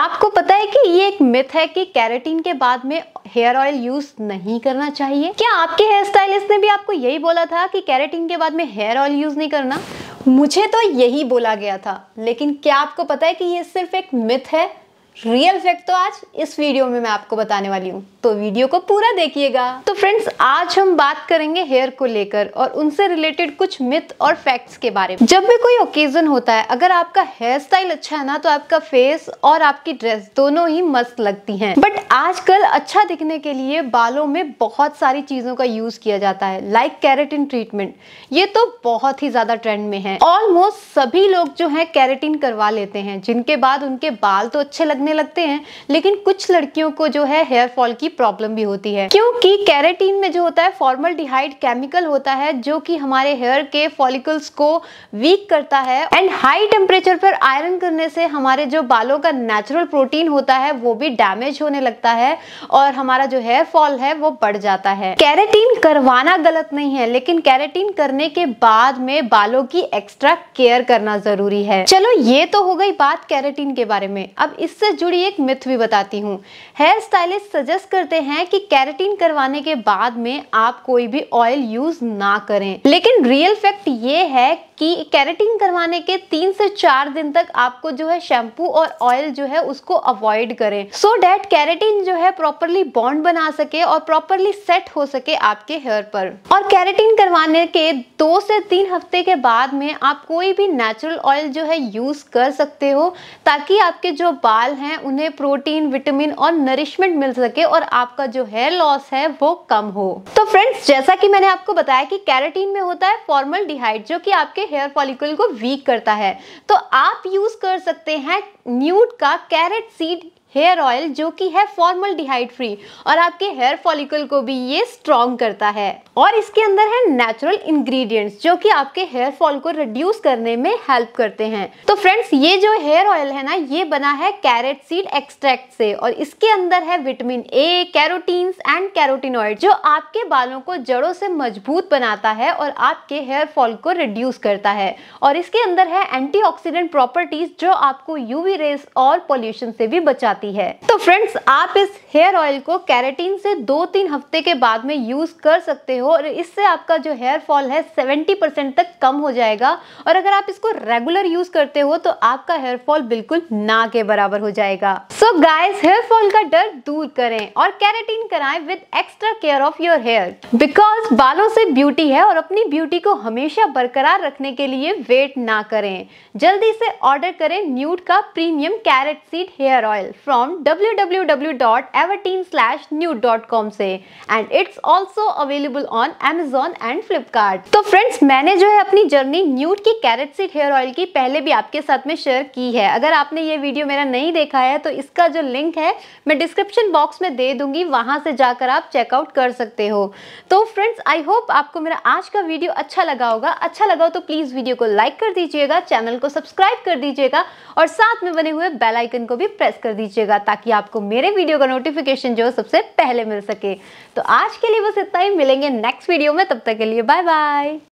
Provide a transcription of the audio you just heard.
आपको पता है कि ये एक मिथ है कि कैरेटीन के बाद में हेयर ऑयल यूज नहीं करना चाहिए क्या आपके हेयर स्टाइलिस्ट ने भी आपको यही बोला था कि कैरेटीन के बाद में हेयर ऑयल यूज नहीं करना मुझे तो यही बोला गया था लेकिन क्या आपको पता है कि ये सिर्फ एक मिथ है रियल फैक्ट तो आज इस वीडियो में मैं आपको बताने वाली हूँ तो वीडियो को पूरा देखिएगा तो फ्रेंड्स आज हम बात करेंगे हेयर को लेकर और उनसे रिलेटेड कुछ मिथ और फैक्ट्स के बारे में जब भी कोई ओकेजन होता है अगर आपका हेयर स्टाइल अच्छा है ना तो आपका फेस और आपकी ड्रेस दोनों ही मस्त लगती है बट आजकल अच्छा दिखने के लिए बालों में बहुत सारी चीजों का यूज किया जाता है लाइक कैरेटिन ट्रीटमेंट ये तो बहुत ही ज्यादा ट्रेंड में है ऑलमोस्ट सभी लोग जो है कैरेटिन करवा लेते हैं जिनके बाद उनके बाल तो अच्छे लगने बढ़ने लगते हैं लेकिन कुछ लड़कियों को जो है हेयर फॉल की प्रॉब्लम भी होती है क्योंकि कैरेटीन में जो होता है फॉर्मल केमिकल होता है जो कि हमारे हेयर के फॉलिकल्स को वीक करता है एंड हाई टेम्परेचर पर आयरन करने से हमारे जो बालों का नेचुरल प्रोटीन होता है वो भी डैमेज होने लगता है और हमारा जो हेयर फॉल है वो बढ़ जाता है कैरेटीन करवाना गलत नहीं है लेकिन कैरेटीन करने के बाद में बालों की एक्स्ट्रा केयर करना जरूरी है चलो ये तो हो गई बात कैरेटीन के बारे में अब इससे जुड़ी एक मिथ भी बताती हूँ हेयर स्टाइलिस्ट सजेस्ट करते हैं कि कैरेटीन करवाने के बाद में आप कोई भी ऑयल यूज ना करें लेकिन रियल फैक्ट ये है कि कैरेटीन करवाने के तीन से चार दिन तक आपको जो है शैम्पू और ऑयल जो है उसको अवॉइड करें सो डेट कैरेटीन जो है प्रॉपरली बॉन्ड बना सके और प्रॉपरली सेट हो सके आपके हेयर पर और कैरेटीन करवाने के दो से तीन हफ्ते के बाद में आप कोई भी नेचुरल ऑयल जो है यूज कर सकते हो ताकि आपके जो बाल हैं उन्हें प्रोटीन विटामिन और नरिशमेंट मिल सके और आपका जो हेयर लॉस है वो कम हो तो फ्रेंड्स जैसा कि मैंने आपको बताया कि कैरेटीन में होता है फॉर्मल डिहाइड जो कि आपके हेयर फॉलिकल को वीक करता है तो आप यूज कर सकते हैं न्यूट का कैरेट सीड हेयर ऑयल जो कि है फॉर्मल डिहाइड फ्री और आपके हेयर फॉलिकल को भी ये स्ट्रॉन्ग करता है और इसके अंदर है नेचुरल इंग्रेडिएंट्स जो कि आपके हेयर फॉल को रिड्यूस करने में हेल्प करते हैं तो फ्रेंड्स ये जो हेयर ऑयल है ना ये बना है कैरेट सीड एक्सट्रैक्ट से और इसके अंदर है vitamin A carotenes and carotenoid जो आपके बालों को जड़ों से मजबूत बनाता है और आपके हेयर फॉल को रिड्यूस करता है और इसके अंदर है एंटी प्रॉपर्टीज जो आपको यूवी रेस और पॉल्यूशन से भी बचाता जाती है तो फ्रेंड्स आप इस हेयर ऑयल को कैरेटीन से दो तीन हफ्ते के बाद में यूज कर सकते हो और इससे आपका जो हेयर फॉल है 70% तक कम हो जाएगा और अगर आप इसको रेगुलर यूज करते हो तो आपका हेयर फॉल बिल्कुल ना के बराबर हो जाएगा सो गाइस हेयर फॉल का डर दूर करें और कैरेटीन कराएं with extra care of your hair because बालों से ब्यूटी है और अपनी ब्यूटी को हमेशा बरकरार रखने के लिए वेट ना करें जल्दी से ऑर्डर करें न्यूट का premium carrot seed hair oil from www.everteen/nude.com से and it's also available on Amazon and Flipkart तो फ्रेंड्स मैंने जो है अपनी जर्नी न्यूट की कैरेट सीड हेयर ऑयल की पहले भी आपके साथ में शेयर की है अगर आपने ये वीडियो मेरा नहीं देखा है तो इस इसका जो लिंक है मैं डिस्क्रिप्शन बॉक्स में दे दूंगी वहां से जाकर आप चेकआउट कर सकते हो तो फ्रेंड्स आई होप आपको मेरा आज का वीडियो अच्छा लगा होगा अच्छा लगा हो तो प्लीज़ वीडियो को लाइक कर दीजिएगा चैनल को सब्सक्राइब कर दीजिएगा और साथ में बने हुए बेल आइकन को भी प्रेस कर दीजिएगा ताकि आपको मेरे वीडियो का नोटिफिकेशन जो सबसे पहले मिल सके तो आज के लिए बस इतना ही मिलेंगे नेक्स्ट वीडियो में तब तक के लिए बाय बाय